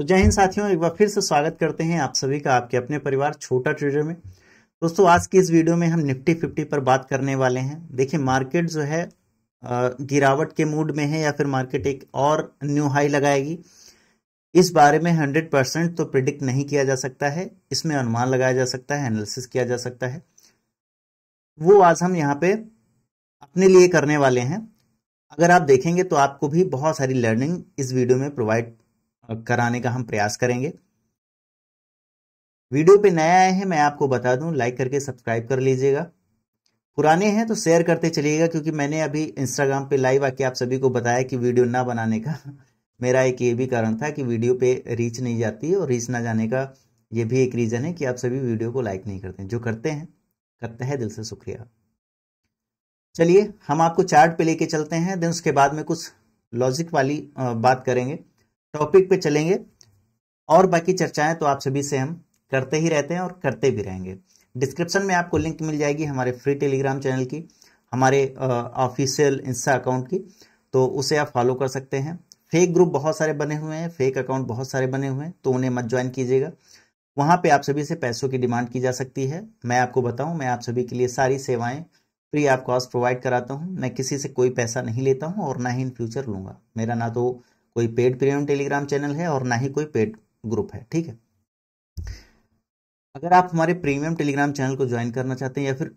तो जय हिंद साथियों एक बार फिर से स्वागत करते हैं आप सभी का आपके अपने परिवार छोटा ट्रेडर में दोस्तों आज की इस वीडियो में हम निफ्टी फिफ्टी पर बात करने वाले हैं देखिए मार्केट जो है गिरावट के मूड में है या फिर मार्केट एक और न्यू हाई लगाएगी इस बारे में हंड्रेड परसेंट तो प्रिडिक्ट नहीं किया जा सकता है इसमें अनुमान लगाया जा सकता है एनालिसिस किया जा सकता है वो आज हम यहाँ पे अपने लिए करने वाले हैं अगर आप देखेंगे तो आपको भी बहुत सारी लर्निंग इस वीडियो में प्रोवाइड कराने का हम प्रयास करेंगे वीडियो पे नया आए हैं मैं आपको बता दूं लाइक करके सब्सक्राइब कर लीजिएगा पुराने हैं तो शेयर करते चलिएगा क्योंकि मैंने अभी इंस्टाग्राम पे लाइव आके आप सभी को बताया कि वीडियो ना बनाने का मेरा एक ये भी कारण था कि वीडियो पे रीच नहीं जाती और रीच ना जाने का ये भी एक रीज़न है कि आप सभी वीडियो को लाइक नहीं करते जो करते हैं करते हैं दिल से शुक्रिया चलिए हम आपको चार्ट पे लेके चलते हैं देन उसके बाद में कुछ लॉजिक वाली बात करेंगे टॉपिक पे चलेंगे और बाकी चर्चाएं तो आप सभी से हम करते ही रहते हैं और करते भी रहेंगे डिस्क्रिप्शन में आपको लिंक मिल जाएगी हमारे फ्री टेलीग्राम चैनल की हमारे ऑफिशियल इंस्टा अकाउंट की तो उसे आप फॉलो कर सकते हैं फेक ग्रुप बहुत सारे बने हुए हैं फेक अकाउंट बहुत सारे बने हुए हैं तो उन्हें मत ज्वाइन कीजिएगा वहाँ पे आप सभी से पैसों की डिमांड की जा सकती है मैं आपको बताऊँ मैं आप सभी के लिए सारी सेवाएं फ्री ऑफ कॉस्ट प्रोवाइड कराता हूँ मैं किसी से कोई पैसा नहीं लेता हूँ और ना ही इन फ्यूचर लूँगा मेरा ना तो कोई पेड प्रीमियम टेलीग्राम चैनल है और ना ही कोई पेड ग्रुप है ठीक है अगर आप हमारे प्रीमियम टेलीग्राम चैनल को ज्वाइन करना चाहते हैं या फिर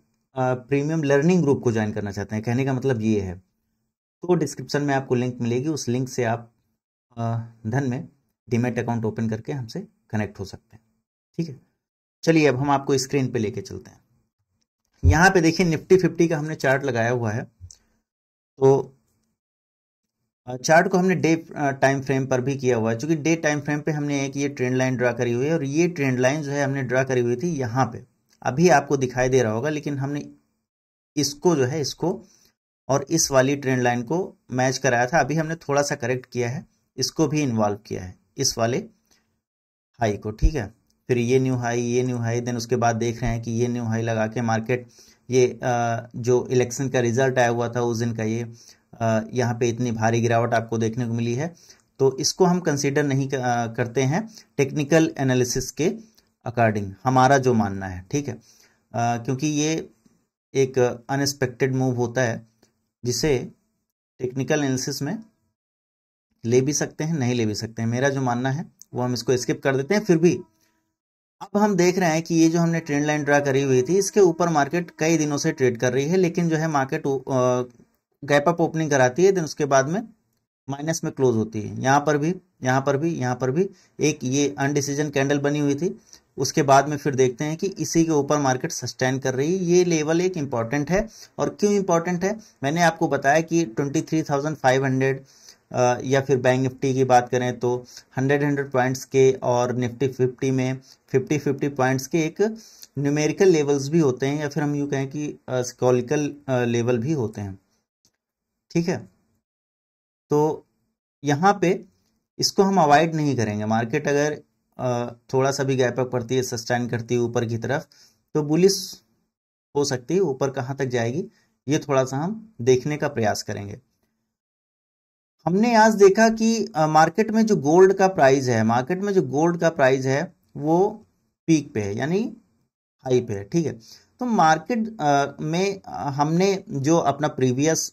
प्रीमियम लर्निंग ग्रुप को ज्वाइन करना चाहते हैं कहने का मतलब ये है तो डिस्क्रिप्शन में आपको लिंक मिलेगी उस लिंक से आप धन में डीमेट अकाउंट ओपन करके हमसे कनेक्ट हो सकते हैं ठीक है चलिए अब हम आपको स्क्रीन पे लेके चलते हैं यहाँ पे देखिए निफ्टी फिफ्टी का हमने चार्ट लगाया हुआ है तो चार्ट को हमने डे टाइम फ्रेम पर भी किया हुआ है चूँकि डे टाइम फ्रेम पे हमने एक ये ट्रेंड लाइन ड्रा करी हुई है और ये ट्रेंड लाइन जो है हमने ड्रा करी हुई थी यहाँ पे अभी आपको दिखाई दे रहा होगा लेकिन हमने इसको जो है इसको और इस वाली ट्रेंड लाइन को मैच कराया था अभी हमने थोड़ा सा करेक्ट किया है इसको भी इन्वॉल्व किया है इस वाले हाई को ठीक है फिर ये न्यू हाई ये न्यू हाई देन उसके बाद देख रहे हैं कि ये न्यू हाई लगा के मार्केट ये जो इलेक्शन का रिजल्ट आया हुआ था उस दिन का ये यहाँ पे इतनी भारी गिरावट आपको देखने को मिली है तो इसको हम कंसिडर नहीं करते हैं टेक्निकल एनालिसिस के अकॉर्डिंग हमारा जो मानना है ठीक है आ, क्योंकि ये एक अनएक्सपेक्टेड मूव होता है जिसे टेक्निकल एनालिसिस में ले भी सकते हैं नहीं ले भी सकते हैं मेरा जो मानना है वो हम इसको स्किप कर देते हैं फिर भी अब हम देख रहे हैं कि ये जो हमने ट्रेंड लाइन ड्रा करी हुई थी इसके ऊपर मार्केट कई दिनों से ट्रेड कर रही है लेकिन जो है मार्केट गैप अप ओपनिंग कराती है देन उसके बाद में माइनस में क्लोज होती है यहाँ पर भी यहाँ पर भी यहाँ पर भी एक ये अनडिसीजन कैंडल बनी हुई थी उसके बाद में फिर देखते हैं कि इसी के ऊपर मार्केट सस्टेन कर रही है ये लेवल एक इम्पॉर्टेंट है और क्यों इम्पॉर्टेंट है मैंने आपको बताया कि twenty three thousand five hundred या फिर बैंक निफ्टी की बात करें तो हंड्रेड हंड्रेड पॉइंट्स के और निफ्टी फिफ्टी में फिफ्टी फिफ्टी पॉइंट्स के एक न्यूमेरिकल लेवल्स भी होते हैं या फिर हम यूँ कहें कि स्कॉलिकल लेवल भी होते हैं ठीक है तो यहाँ पे इसको हम अवॉइड नहीं करेंगे मार्केट अगर थोड़ा सा भी गैप अप करती है सस्टेन करती है ऊपर की तरफ तो बुलिस हो सकती है ऊपर कहाँ तक जाएगी ये थोड़ा सा हम देखने का प्रयास करेंगे हमने आज देखा कि मार्केट में जो गोल्ड का प्राइस है मार्केट में जो गोल्ड का प्राइस है वो पीक पे है यानी हाई पे है ठीक है तो मार्केट में हमने जो अपना प्रीवियस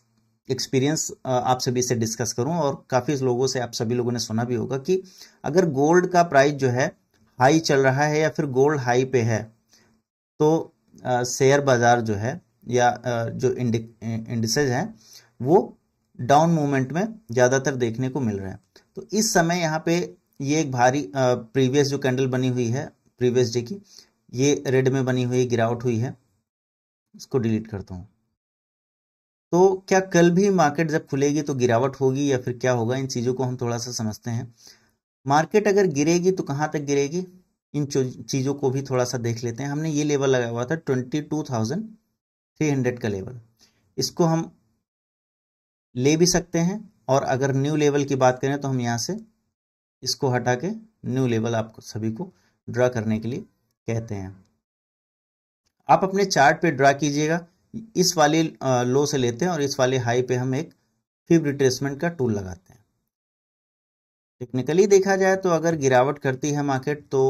एक्सपीरियंस आप सभी से डिस्कस करूं और काफ़ी लोगों से आप सभी लोगों ने सुना भी होगा कि अगर गोल्ड का प्राइस जो है हाई चल रहा है या फिर गोल्ड हाई पे है तो शेयर बाज़ार जो है या जो इंडिसेज हैं वो डाउन मूवमेंट में ज़्यादातर देखने को मिल रहे हैं तो इस समय यहाँ पे ये एक भारी प्रीवियस जो कैंडल बनी हुई है प्रीवियस डे की ये रेड में बनी हुई गिरावट हुई है इसको डिलीट करता हूँ तो क्या कल भी मार्केट जब खुलेगी तो गिरावट होगी या फिर क्या होगा इन चीज़ों को हम थोड़ा सा समझते हैं मार्केट अगर गिरेगी तो कहाँ तक गिरेगी इन चीज़ों को भी थोड़ा सा देख लेते हैं हमने ये लेवल लगाया हुआ था twenty two thousand three hundred का लेवल इसको हम ले भी सकते हैं और अगर न्यू लेवल की बात करें तो हम यहाँ से इसको हटा के न्यू लेवल आपको सभी को ड्रा करने के लिए कहते हैं आप अपने चार्ट पे ड्रा कीजिएगा इस वाले लो से लेते हैं और इस वाले हाई पे हम एक फिब रिट्रेसमेंट का टूल लगाते हैं टेक्निकली देखा जाए तो अगर गिरावट करती है मार्केट तो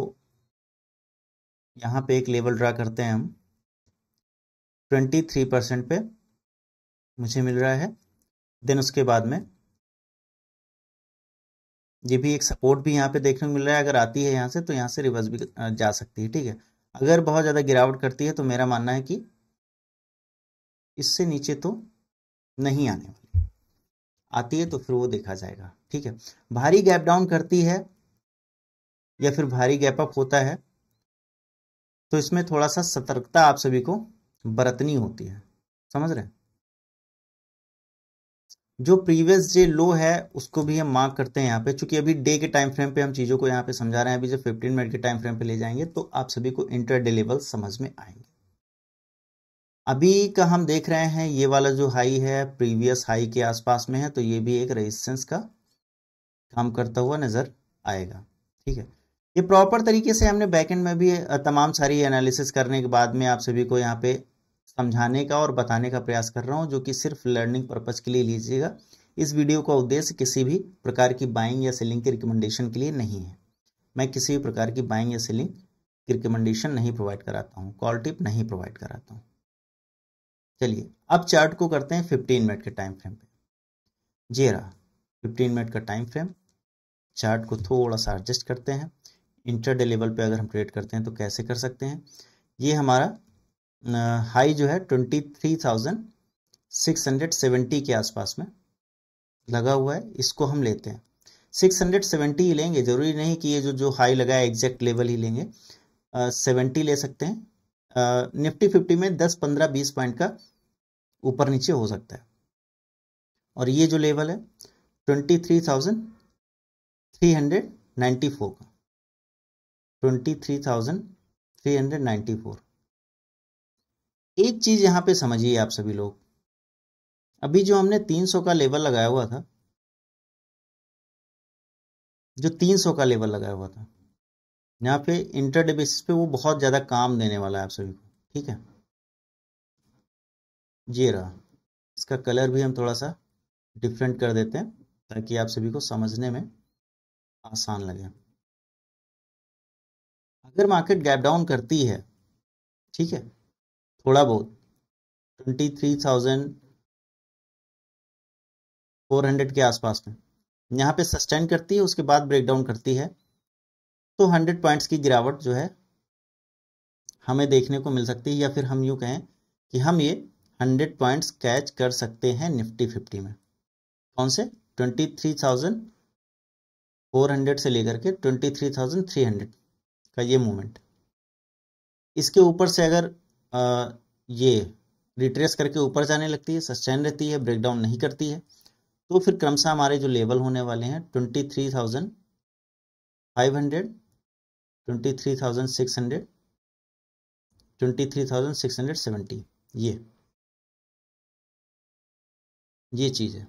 यहाँ पे एक लेवल ड्रा करते हैं हम ट्वेंटी थ्री परसेंट पे मुझे मिल रहा है देन उसके बाद में ये भी एक सपोर्ट भी यहाँ पे देखने को मिल रहा है अगर आती है यहाँ से तो यहाँ से रिवर्स भी जा सकती है ठीक है अगर बहुत ज़्यादा गिरावट करती है तो मेरा मानना है कि इससे नीचे तो नहीं आने वाली आती है तो फिर वो देखा जाएगा ठीक है भारी गैप डाउन करती है या फिर भारी गैप अप होता है तो इसमें थोड़ा सा सतर्कता आप सभी को बरतनी होती है समझ रहे हैं जो प्रीवियस डे लो है उसको भी हम मार्क करते हैं यहाँ पे चूंकि अभी डे के टाइम फ्रेम पे हम चीज़ों को यहाँ पे समझा रहे हैं अभी जब 15 मिनट के टाइम फ्रेम पे ले जाएंगे तो आप सभी को इंटर डे लेवल समझ में आएंगे अभी का हम देख रहे हैं ये वाला जो हाई है प्रीवियस हाई के आसपास में है तो ये भी एक रेजिस्टेंस का काम करता हुआ नज़र आएगा ठीक है ये प्रॉपर तरीके से हमने बैकेंड में भी तमाम सारी एनालिसिस करने के बाद में आप सभी को यहाँ पे समझाने का और बताने का प्रयास कर रहा हूँ जो कि सिर्फ लर्निंग पर्पज के लिए लीजिएगा इस वीडियो का उद्देश्य किसी भी प्रकार की बाइंग या सेलिंग की रिकमेंडेशन के लिए नहीं है मैं किसी भी प्रकार की बाइंग या सेलिंग की रिकमेंडेशन नहीं प्रोवाइड कराता हूँ कॉल टिप नहीं प्रोवाइड कराता हूँ चलिए अब चार्ट को करते हैं फिफ्टीन मिनट के टाइम फ्रेम पे जी रहा फिफ्टीन मिनट का टाइम फ्रेम चार्ट को थोड़ा सा एडजस्ट करते हैं इंटरडे लेवल पे अगर हम ट्रेड करते हैं तो कैसे कर सकते हैं ये हमारा हाई जो है twenty three thousand six hundred seventy के आसपास में लगा हुआ है इसको हम लेते हैं सिक्स हंड्रेड सेवेंटी ही लेंगे ज़रूरी नहीं कि ये जो जो हाई लगा है एग्जैक्ट लेवल ही लेंगे सेवेंटी uh, ले सकते हैं निफ्टी फिफ्टी में दस पंद्रह बीस पॉइंट का ऊपर नीचे हो सकता है और ये जो लेवल है twenty three thousand three hundred ninety four का twenty three thousand three hundred ninety four एक चीज़ यहां पे समझिए आप सभी लोग अभी जो हमने तीन सौ का लेवल लगाया हुआ था जो तीन सौ का लेवल लगाया हुआ था यहाँ पे इंटरडे बेसिस पे वो बहुत ज़्यादा काम देने वाला है आप सभी को ठीक है ये रहा इसका कलर भी हम थोड़ा सा डिफरेंट कर देते हैं ताकि आप सभी को समझने में आसान लगे अगर मार्केट गैप डाउन करती है ठीक है थोड़ा बहुत twenty three thousand four hundred के आसपास में यहाँ पे सस्टेन करती है उसके बाद ब्रेक डाउन करती है तो हंड्रेड पॉइंट्स की गिरावट जो है हमें देखने को मिल सकती है या फिर हम यूँ कहें कि हम ये हंड्रेड पॉइंट्स कैच कर सकते हैं निफ्टी फिफ्टी में कौन से twenty three thousand four hundred से लेकर के twenty three thousand three hundred का ये मूवमेंट इसके ऊपर से अगर आ, ये रिट्रेस करके ऊपर जाने लगती है सस्टेन रहती है ब्रेकडाउन नहीं करती है तो फिर क्रमशः हमारे जो लेवल होने वाले हैं twenty three thousand five hundred twenty three thousand six hundred twenty three thousand six hundred seventy ये ये चीज़ है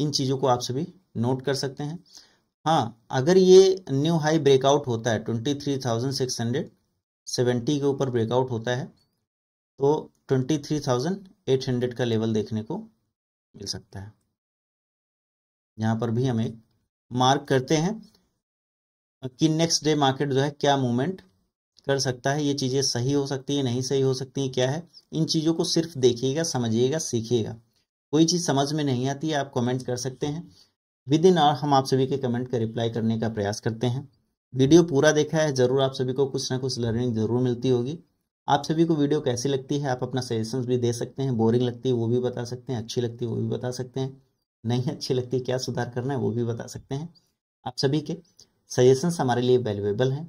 इन चीज़ों को आप सभी नोट कर सकते हैं हाँ अगर ये न्यू हाई ब्रेकआउट होता है twenty three thousand six hundred seventy के ऊपर ब्रेकआउट होता है तो twenty three thousand eight hundred का लेवल देखने को मिल सकता है यहां पर भी हम एक मार्क करते हैं कि नेक्स्ट डे मार्केट जो है क्या मूवमेंट कर सकता है ये चीज़ें सही हो सकती है नहीं सही हो सकती है क्या है इन चीज़ों को सिर्फ देखिएगा समझिएगा सीखिएगा कोई चीज़ समझ में नहीं आती है आप कमेंट कर सकते हैं विद इन आवर हम आप सभी के कमेंट का रिप्लाई करने का प्रयास करते हैं वीडियो पूरा देखा है ज़रूर आप सभी को कुछ ना कुछ लर्निंग ज़रूर मिलती होगी आप सभी को वीडियो कैसी लगती है आप अपना सजेशंस भी दे सकते हैं बोरिंग लगती है वो भी बता सकते हैं अच्छी लगती है वो भी बता सकते हैं नहीं अच्छी लगती क्या सुधार करना है वो भी बता सकते हैं आप सभी के सजेशंस हमारे लिए वैल्यूएबल हैं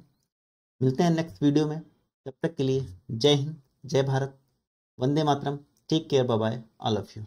मिलते हैं नेक्स्ट वीडियो में तब तक के लिए जय हिंद जय भारत वंदे मातरम take care bye all of you